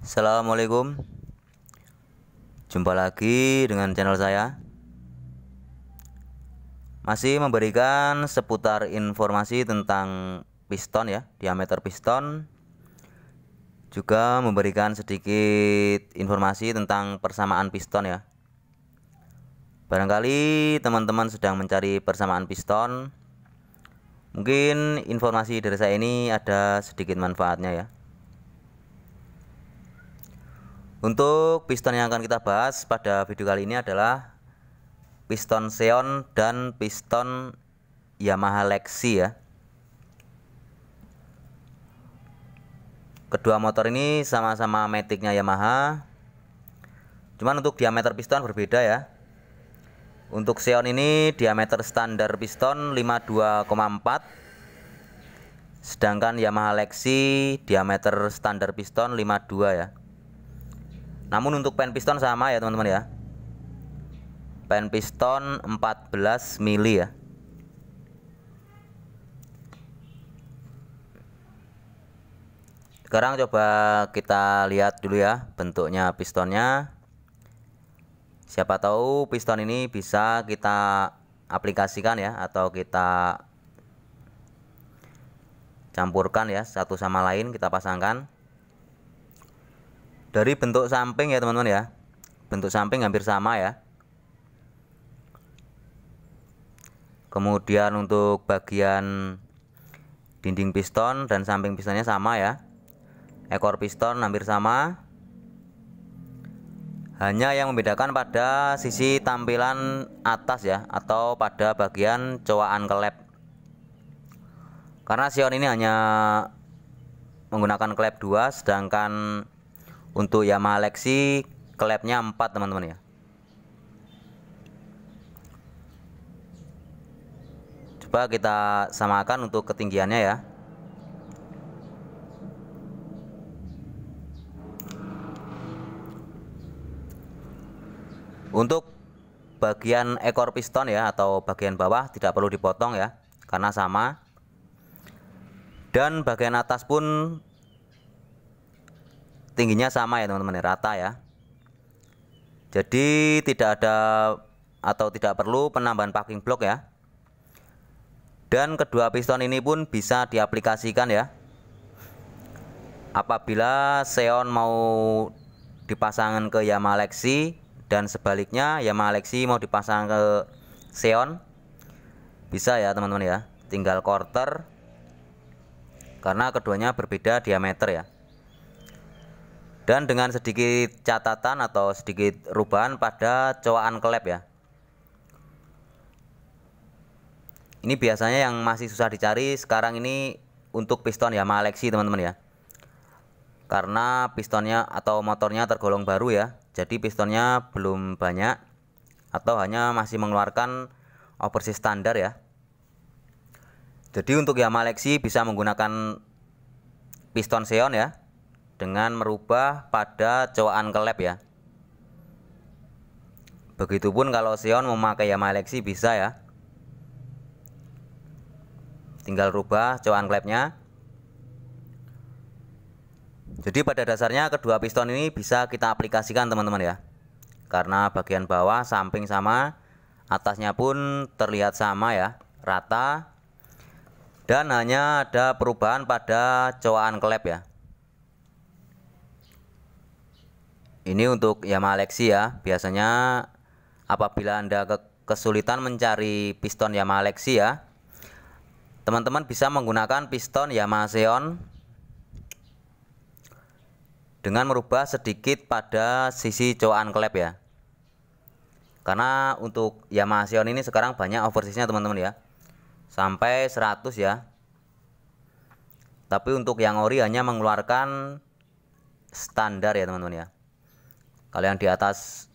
Assalamualaikum Jumpa lagi dengan channel saya Masih memberikan seputar informasi tentang piston ya Diameter piston Juga memberikan sedikit informasi tentang persamaan piston ya Barangkali teman-teman sedang mencari persamaan piston Mungkin informasi dari saya ini ada sedikit manfaatnya ya untuk piston yang akan kita bahas pada video kali ini adalah piston Xeon dan piston Yamaha Lexi ya. Kedua motor ini sama-sama metiknya Yamaha. Cuman untuk diameter piston berbeda ya. Untuk Xeon ini diameter standar piston 52,4 Sedangkan Yamaha Lexi diameter standar piston 52 ya namun untuk pen piston sama ya teman-teman ya. Pen piston 14 mili ya. Sekarang coba kita lihat dulu ya bentuknya pistonnya. Siapa tahu piston ini bisa kita aplikasikan ya atau kita campurkan ya satu sama lain kita pasangkan dari bentuk samping ya teman-teman ya bentuk samping hampir sama ya kemudian untuk bagian dinding piston dan samping pistonnya sama ya ekor piston hampir sama hanya yang membedakan pada sisi tampilan atas ya atau pada bagian cowaan klep karena Sion ini hanya menggunakan klep 2 sedangkan untuk Yamaha Lexi klepnya 4 teman-teman ya. Coba kita samakan untuk ketinggiannya ya. Untuk bagian ekor piston ya atau bagian bawah tidak perlu dipotong ya karena sama. Dan bagian atas pun tingginya sama ya teman-teman ya, rata ya jadi tidak ada atau tidak perlu penambahan packing block ya dan kedua piston ini pun bisa diaplikasikan ya apabila Xeon mau dipasangkan ke Yamaha Lexi dan sebaliknya Yamaha Lexi mau dipasang ke Xeon bisa ya teman-teman ya tinggal quarter karena keduanya berbeda diameter ya dan dengan sedikit catatan atau sedikit perubahan pada cowaan klep ya ini biasanya yang masih susah dicari sekarang ini untuk piston Yamaha Lexi teman-teman ya karena pistonnya atau motornya tergolong baru ya jadi pistonnya belum banyak atau hanya masih mengeluarkan oversize standar ya jadi untuk Yamaha Lexi bisa menggunakan piston Xeon ya dengan merubah pada cowokan kelep ya. Begitupun kalau Sion memakai Yamaha Lexi bisa ya. Tinggal rubah cowokan klepnya. Jadi pada dasarnya kedua piston ini bisa kita aplikasikan teman-teman ya. Karena bagian bawah samping sama, atasnya pun terlihat sama ya, rata. Dan hanya ada perubahan pada cowokan klep ya. Ini untuk Yamaha Lexi ya. Biasanya apabila Anda ke kesulitan mencari piston Yamaha Lexi ya, teman-teman bisa menggunakan piston Yamaha Xeon dengan merubah sedikit pada sisi coan klep ya. Karena untuk Yamaha Xeon ini sekarang banyak oversize-nya teman-teman ya. Sampai 100 ya. Tapi untuk yang ori hanya mengeluarkan standar ya teman-teman ya Kalian di atas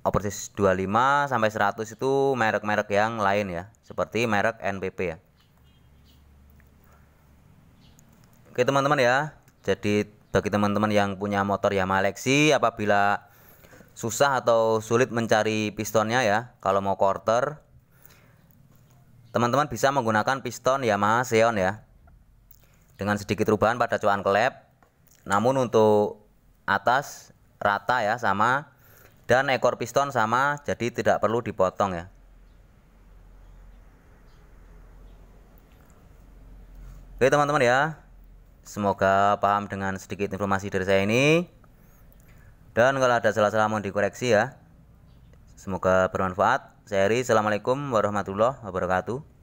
Overseas 25 sampai 100 itu merek-merek yang lain ya, seperti merek NPP ya. Oke teman-teman ya, jadi bagi teman-teman yang punya motor Yamaha Lexi apabila susah atau sulit mencari pistonnya ya, kalau mau quarter teman-teman bisa menggunakan piston Yamaha Xeon ya. Dengan sedikit perubahan pada cuan klep, namun untuk atas rata ya sama dan ekor piston sama jadi tidak perlu dipotong ya Oke teman-teman ya Semoga paham dengan sedikit informasi dari saya ini Dan kalau ada salah-salah mohon dikoreksi ya Semoga bermanfaat Saya Eri, Assalamualaikum warahmatullahi wabarakatuh